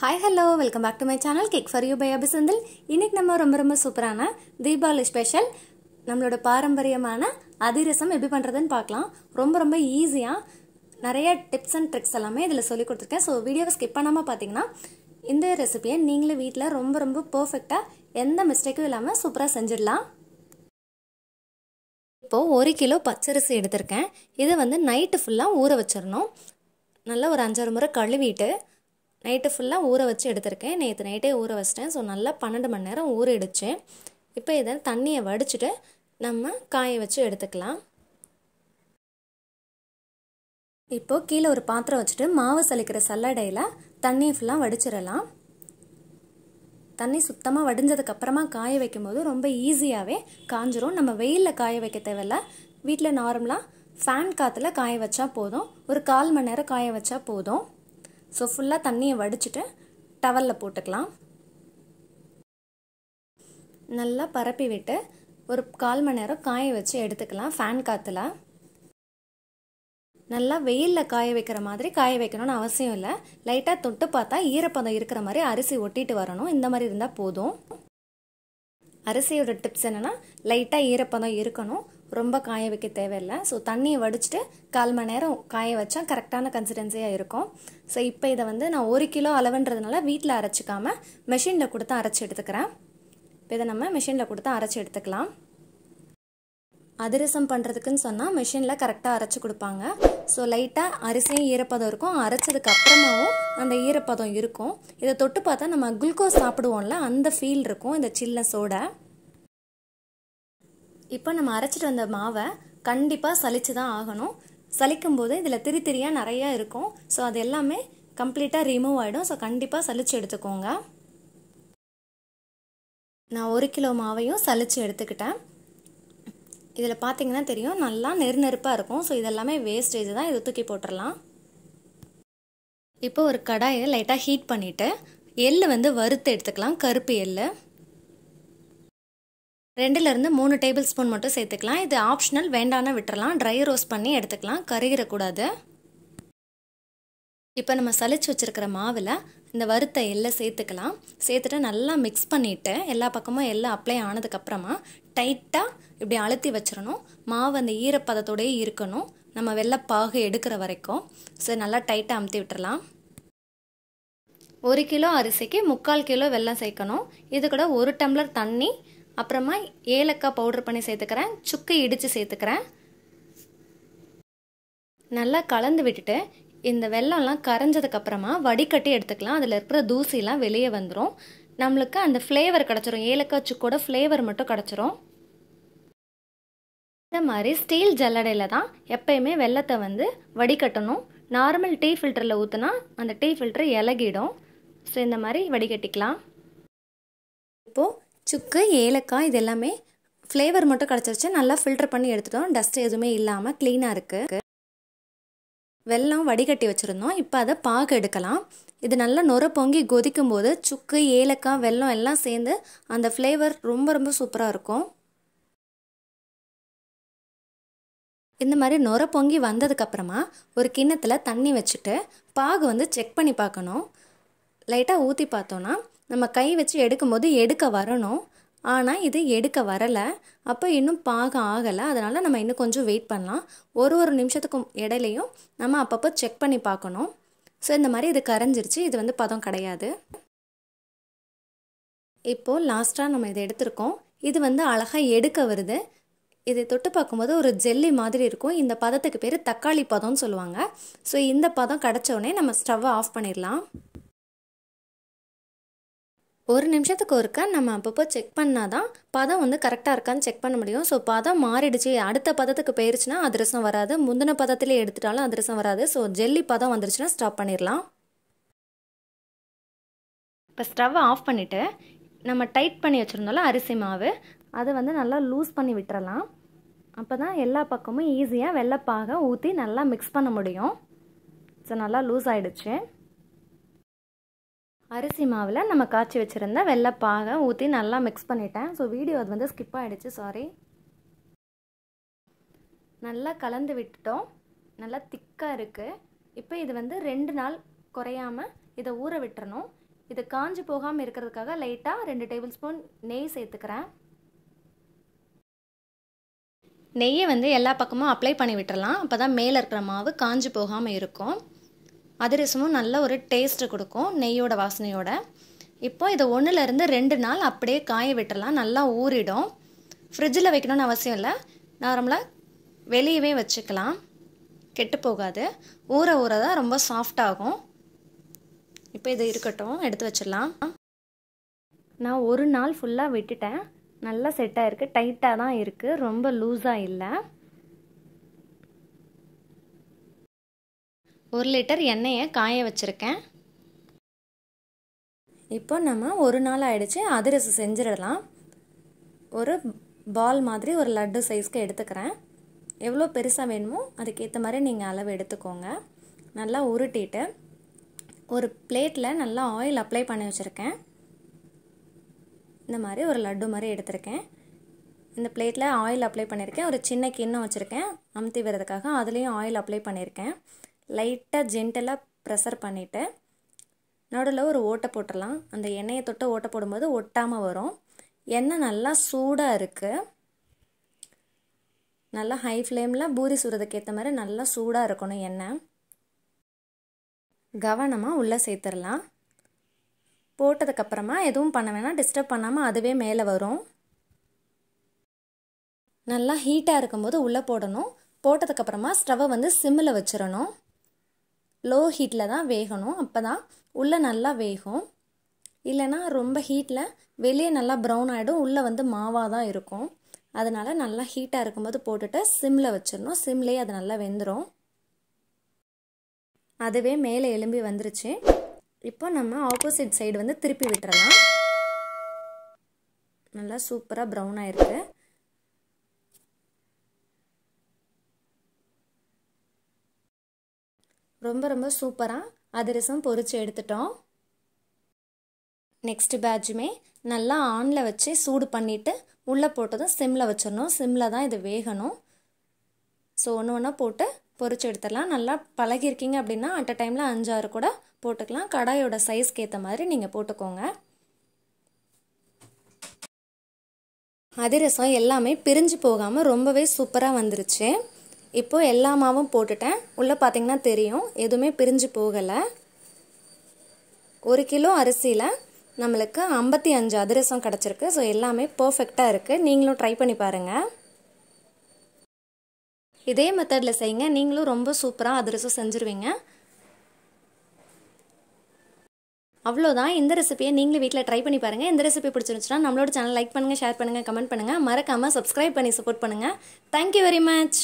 hi hello welcome back to my channel cake for you by அபிசந்தில் இன்றைக்கி நம்ம ரொம்ப ரொம்ப சூப்பரான தீபாவளி ஸ்பெஷல் நம்மளோட பாரம்பரியமான அதிரசம் எப்படி பண்ணுறதுன்னு பார்க்கலாம் ரொம்ப ரொம்ப ஈஸியாக நிறைய டிப்ஸ் அண்ட் ட்ரிக்ஸ் எல்லாமே இதில் சொல்லி கொடுத்துருக்கேன் ஸோ வீடியோவை ஸ்கிப் பண்ணாமல் பார்த்தீங்கன்னா இந்த ரெசிபியை நீங்களே வீட்டில் ரொம்ப ரொம்ப பர்ஃபெக்டாக எந்த மிஸ்டேக்கும் இல்லாமல் சூப்பராக செஞ்சிடலாம் இப்போது ஒரு கிலோ பச்சரிசி எடுத்திருக்கேன் இதை வந்து நைட்டு ஃபுல்லாக ஊற வச்சிடணும் நல்லா ஒரு அஞ்சாறு முறை கழுவிட்டு நைட்டு ஃபுல்லாக ஊற வச்சு எடுத்திருக்கேன் நேற்று நைட்டே ஊற வச்சிட்டேன் ஸோ நல்லா பன்னெண்டு மணி நேரம் ஊறிடுச்சு இப்போ இதை தண்ணியை வடிச்சுட்டு நம்ம காய வச்சு எடுத்துக்கலாம் இப்போது கீழே ஒரு பாத்திரம் வச்சுட்டு மாவு சலிக்கிற சல்லடையில் தண்ணியை ஃபுல்லாக வடிச்சிடலாம் தண்ணி சுத்தமாக வடிஞ்சதுக்கப்புறமா காய வைக்கும்போது ரொம்ப ஈஸியாகவே காஞ்சிரும் நம்ம வெயிலில் காய வைக்க தேவையில்ல வீட்டில் நார்மலாக ஃபேன் காற்றுல காய வச்சா போதும் ஒரு கால் மணி நேரம் காய வச்சா போதும் ஸோ ஃபுல்லாக தண்ணியை வடிச்சிட்டு டவலில் போட்டுக்கலாம் நல்லா பரப்பி விட்டு ஒரு கால் மணி நேரம் காய வச்சு எடுத்துக்கலாம் ஃபேன் காற்றுல நல்லா வெயிலில் காய வைக்கிற மாதிரி காய வைக்கணும்னு அவசியம் இல்லை லைட்டாக தொட்டு பார்த்தா ஈரப்பதம் இருக்கிற மாதிரி அரிசி ஒட்டிட்டு வரணும் இந்த மாதிரி இருந்தால் போதும் அரிசியோட டிப்ஸ் என்னென்னா லைட்டாக ஈரப்பதம் இருக்கணும் ரொம்ப காய வைக்க தேவையில்லை ஸோ தண்ணியை வடிச்சிட்டு கால் மணி நேரம் காய வச்சா கரெக்டான கன்சிஸ்டன்சியாக இருக்கும் ஸோ இப்போ இதை வந்து நான் ஒரு கிலோ அளவுன்றதுனால வீட்டில் அரைச்சிக்காமல் மிஷினில் கொடுத்து அரைச்சி எடுத்துக்கிறேன் இப்போ இதை நம்ம மிஷினில் கொடுத்து அரைச்சி எடுத்துக்கலாம் அதிரசம் பண்ணுறதுக்குன்னு சொன்னால் மிஷினில் கரெக்டாக அரைச்சி கொடுப்பாங்க ஸோ லைட்டாக அரிசியும் ஈரப்பதம் இருக்கும் அரைச்சதுக்கு அப்புறமாவும் அந்த ஈரப்பதம் இருக்கும் இதை தொட்டு பார்த்தா நம்ம குளுக்கோஸ் சாப்பிடுவோம்ல அந்த ஃபீல் இருக்கும் இந்த சில்ல சோடை இப்போ நம்ம அரைச்சிட்டு வந்த மாவை கண்டிப்பாக சலிச்சு தான் ஆகணும் சலிக்கும் போது இதில் திரி திரியாக நிறையா இருக்கும் ஸோ அது எல்லாமே கம்ப்ளீட்டாக ரிமூவ் ஆகிடும் ஸோ கண்டிப்பாக சலிச்சு எடுத்துக்கோங்க நான் ஒரு கிலோ மாவையும் சலிச்சு எடுத்துக்கிட்டேன் இதில் பார்த்தீங்கன்னா தெரியும் நல்லா நெருநெருப்பாக இருக்கும் ஸோ இதெல்லாமே வேஸ்டேஜ் தான் இதை தூக்கி போட்டுடலாம் இப்போ ஒரு கடாயை லைட்டாக ஹீட் பண்ணிவிட்டு எள் வந்து வறுத்து எடுத்துக்கலாம் கருப்பு எள்ளு ரெண்டுலேருந்து மூணு டேபிள் ஸ்பூன் மட்டும் சேர்த்துக்கலாம் இது ஆப்ஷனல் வேண்டான விட்டுறலாம் ட்ரை ரோஸ்ட் பண்ணி எடுத்துக்கலாம் கருகிடக்கூடாது இப்போ நம்ம சளிச்சு வச்சுருக்கிற மாவில் இந்த வறுத்த எல்லை சேர்த்துக்கலாம் சேர்த்துட்டு நல்லா மிக்ஸ் பண்ணிவிட்டு எல்லா பக்கமும் எல்லாம் அப்ளை ஆனதுக்கப்புறமா டைட்டாக இப்படி அழுத்தி வச்சிடணும் மாவு அந்த ஈரப்பதத்தோடயே இருக்கணும் நம்ம வெள்ளைப்பாகு எடுக்கிற வரைக்கும் சரி நல்லா டைட்டாக அமுத்தி விட்டுறலாம் ஒரு கிலோ அரிசிக்கு முக்கால் கிலோ வெள்ளம் சேர்க்கணும் இது கூட ஒரு டம்ளர் தண்ணி அப்புறமா ஏலக்காய் பவுடர் பண்ணி சேர்த்துக்கிறேன் சுக்கை இடித்து சேர்த்துக்கிறேன் நல்லா கலந்து விட்டுட்டு இந்த வெள்ளம்லாம் கரைஞ்சதுக்கப்புறமா வடிகட்டி எடுத்துக்கலாம் அதில் இருக்கிற தூசிலாம் வெளியே வந்துடும் நம்மளுக்கு அந்த ஃப்ளேவர் கிடச்சிரும் ஏலக்காய் சுக்கோட ஃப்ளேவர் மட்டும் கிடச்சிரும் இந்த மாதிரி ஸ்டீல் ஜல்லடையில் தான் எப்பயுமே வெள்ளத்தை வந்து வடிகட்டணும் நார்மல் டீ ஃபில்டரில் ஊற்றுனா அந்த டீ ஃபில்டர் இலகிடும் ஸோ இந்த மாதிரி வடிகட்டிக்கலாம் இப்போது சுக்கு ஏலக்காய் இது எல்லாமே ஃப்ளேவர் மட்டும் கிடச்சிருச்சு நல்லா ஃபில்டர் பண்ணி எடுத்துட்டோம் டஸ்ட் எதுவுமே இல்லாமல் க்ளீனாக இருக்குது வெல்லம் வடிகட்டி வச்சுருந்தோம் இப்போ அதை பாகு எடுக்கலாம் இது நல்லா நுர பொங்கி கொதிக்கும் போது சுக்கு ஏலக்காய் வெல்லம் எல்லாம் சேர்ந்து அந்த ஃப்ளேவர் ரொம்ப ரொம்ப சூப்பராக இருக்கும் இந்த மாதிரி நுர பொங்கி வந்ததுக்கப்புறமா ஒரு கிண்ணத்தில் தண்ணி வச்சுட்டு பாகு வந்து செக் பண்ணி பார்க்கணும் லைட்டாக ஊற்றி பார்த்தோன்னா நம்ம கை வச்சு எடுக்கும் போது எடுக்க வரணும் ஆனால் இது எடுக்க வரலை அப்போ இன்னும் பாக ஆகலை அதனால் நம்ம இன்னும் கொஞ்சம் வெயிட் பண்ணலாம் ஒரு ஒரு நிமிஷத்துக்கும் இடையிலையும் நம்ம அப்பப்போ செக் பண்ணி பார்க்கணும் ஸோ இந்த மாதிரி இது கரைஞ்சிருச்சு இது வந்து பதம் கிடையாது இப்போது லாஸ்ட்டாக நம்ம இதை எடுத்திருக்கோம் இது வந்து அழகாக எடுக்க வருது இதை தொட்டு பார்க்கும்போது ஒரு ஜெல்லி மாதிரி இருக்கும் இந்த பதத்துக்கு பேர் தக்காளி பதம்னு சொல்லுவாங்க ஸோ இந்த பதம் கிடச்சோடனே நம்ம ஸ்டவ்வை ஆஃப் பண்ணிடலாம் ஒரு நிமிஷத்துக்கு ஒருக்கா நம்ம அப்பப்போ செக் பண்ணால் தான் பதம் வந்து கரெக்டாக இருக்கான்னு செக் பண்ண முடியும் ஸோ பதம் மாறிடுச்சு அடுத்த பதத்துக்கு போயிருச்சுன்னா அதிரசம் வராது முந்தின பதத்திலே எடுத்துட்டாலும் அதிரசம் வராது ஸோ ஜெல்லி பதம் வந்துருச்சுன்னா ஸ்டாப் பண்ணிடலாம் இப்போ ஸ்டவ்வை ஆஃப் பண்ணிவிட்டு நம்ம டைட் பண்ணி வச்சுருந்தோம்ல அரிசி மாவு அதை வந்து நல்லா லூஸ் பண்ணி விட்டுறலாம் அப்போ தான் எல்லா பக்கமும் ஈஸியாக வெள்ளைப்பாக ஊற்றி நல்லா மிக்ஸ் பண்ண முடியும் ஸோ நல்லா லூஸ் ஆகிடுச்சு அரிசி மாவில் நம்ம காய்ச்சி வச்சுருந்த வெள்ளைப்பாகை ஊற்றி நல்லா மிக்ஸ் பண்ணிட்டேன் ஸோ வீடியோ அது வந்து ஸ்கிப் ஆகிடுச்சு சாரி நல்லா கலந்து விட்டுட்டோம் நல்லா திக்காக இருக்குது இப்போ இது வந்து ரெண்டு நாள் குறையாமல் இதை ஊற விட்டுறணும் இது காஞ்சி போகாமல் இருக்கிறதுக்காக லைட்டாக ரெண்டு டேபிள் ஸ்பூன் நெய் சேர்த்துக்கிறேன் நெய்யை வந்து எல்லா பக்கமும் அப்ளை பண்ணி விட்டுறலாம் அப்போ தான் மேலே இருக்கிற மாவு காஞ்சி போகாமல் இருக்கும் அதிரசமும் நல்ல ஒரு டேஸ்ட்டு கொடுக்கும் நெய்யோட வாசனையோட இப்போ இதை ஒன்றுலேருந்து ரெண்டு நாள் அப்படியே காய விட்டுடலாம் நல்லா ஊறிடும் ஃப்ரிட்ஜில் வைக்கணும்னு அவசியம் இல்லை நார்மலாக வெளியவே வச்சுக்கலாம் கெட்டு போகாது ஊற ஊற தான் ரொம்ப சாஃப்டாகும் இப்போ இது இருக்கட்டும் எடுத்து வச்சிடலாம் நான் ஒரு நாள் ஃபுல்லாக விட்டுட்டேன் நல்லா செட்டாக இருக்குது டைட்டாக தான் இருக்குது ரொம்ப லூஸாக இல்லை ஒரு லிட்டர் எண்ணெயை காய வச்சுருக்கேன் இப்போ நம்ம ஒரு நாள் ஆயிடுச்சு அதிரசம் செஞ்சிடலாம் ஒரு பால் மாதிரி ஒரு லட்டு சைஸ்க்கு எடுத்துக்கிறேன் எவ்வளோ பெருசாக வேணுமோ அதுக்கேற்ற மாதிரி நீங்கள் அளவு எடுத்துக்கோங்க நல்லா உருட்டிட்டு ஒரு பிளேட்டில் நல்லா ஆயில் அப்ளை பண்ணி வச்சுருக்கேன் இந்த மாதிரி ஒரு லட்டு மாதிரி எடுத்திருக்கேன் இந்த பிளேட்டில் ஆயில் அப்ளை பண்ணியிருக்கேன் ஒரு சின்ன கிண்ணம் வச்சுருக்கேன் அமுத்தி வரதுக்காக அதுலேயும் ஆயில் அப்ளை பண்ணியிருக்கேன் லைட்டாக ஜென்டலாக ப்ரெஷர் பண்ணிவிட்டு நடுவில் ஒரு ஓட்டை போட்டுடலாம் அந்த எண்ணெயை தொட்டு ஓட்டை போடும்போது ஒட்டாமல் வரும் எண்ணெய் நல்லா சூடாக இருக்குது நல்லா ஹை ஃப்ளேமில் பூரி சுடுறதுக்கு ஏற்ற மாதிரி நல்லா சூடாக இருக்கணும் எண்ணெய் கவனமாக உள்ளே சேர்த்துடலாம் போட்டதுக்கப்புறமா எதுவும் பண்ண வேணாம் டிஸ்டர்ப் பண்ணாமல் அதுவே மேலே வரும் நல்லா ஹீட்டாக இருக்கும்போது உள்ளே போடணும் போட்டதுக்கப்புறமா ஸ்டவ்வை வந்து சிம்மில் வச்சிடணும் லோ ஹீட்டில் தான் வேகணும் அப்போ தான் உள்ளே நல்லா வேகும் இல்லைனா ரொம்ப ஹீட்டில் வெளியே நல்லா ப்ரௌன் ஆகிடும் உள்ளே வந்து மாவாக தான் இருக்கும் அதனால் நல்லா ஹீட்டாக இருக்கும்போது போட்டுட்டு சிம்மில் வச்சிடணும் சிம்லேயே அது நல்லா வெந்துடும் அதுவே மேலே எலும்பி வந்துருச்சு இப்போ நம்ம ஆப்போசிட் சைடு வந்து திருப்பி விட்டுறலாம் நல்லா சூப்பராக ப்ரௌன் ஆகிருக்கு ரொம்ப ரொம்ப சூப்பராக அதிரசம் பொறிச்சு எடுத்துட்டோம் நெக்ஸ்ட் பேட்சுமே நல்லா ஆனில் வச்சு சூடு பண்ணிவிட்டு உள்ளே போட்டதும் சிம்மில் வச்சிடணும் சிம்மில் தான் இது வேகணும் ஸோ ஒன்று ஒன்றா போட்டு பொறிச்சு எடுத்துடலாம் நல்லா பழகிருக்கீங்க அப்படின்னா அட் டைமில் அஞ்சாறு கூட போட்டுக்கலாம் கடாயோட சைஸ்க்கு ஏற்ற மாதிரி நீங்கள் போட்டுக்கோங்க அதிரசம் எல்லாமே பிரிஞ்சு போகாமல் ரொம்பவே சூப்பராக வந்துருச்சு இப்போது எல்லா மாவும் போட்டுட்டேன் உள்ளே பார்த்தீங்கன்னா தெரியும் எதுவுமே பிரிஞ்சு போகலை ஒரு கிலோ அரிசியில் நம்மளுக்கு ஐம்பத்தி அஞ்சு அதிரசம் கிடச்சிருக்கு ஸோ எல்லாமே பர்ஃபெக்டாக இருக்குது நீங்களும் ட்ரை பண்ணி பாருங்கள் இதே மெத்தடில் செய்யுங்க நீங்களும் ரொம்ப சூப்பராக அதிரசம் செஞ்சுருவீங்க அவ்வளோதான் இந்த ரெசிபியை நீங்களும் வீட்டில் ட்ரை பண்ணி பாருங்கள் இந்த ரெசிபி பிடிச்சிருந்துச்சுன்னா நம்மளோட சேனல் லைக் பண்ணுங்கள் ஷேர் பண்ணுங்கள் கமெண்ட் பண்ணுங்கள் மறக்காமல் சப்ஸ்கிரைப் பண்ணி சப்போர்ட் பண்ணுங்கள் தேங்க்யூ வெரி மச்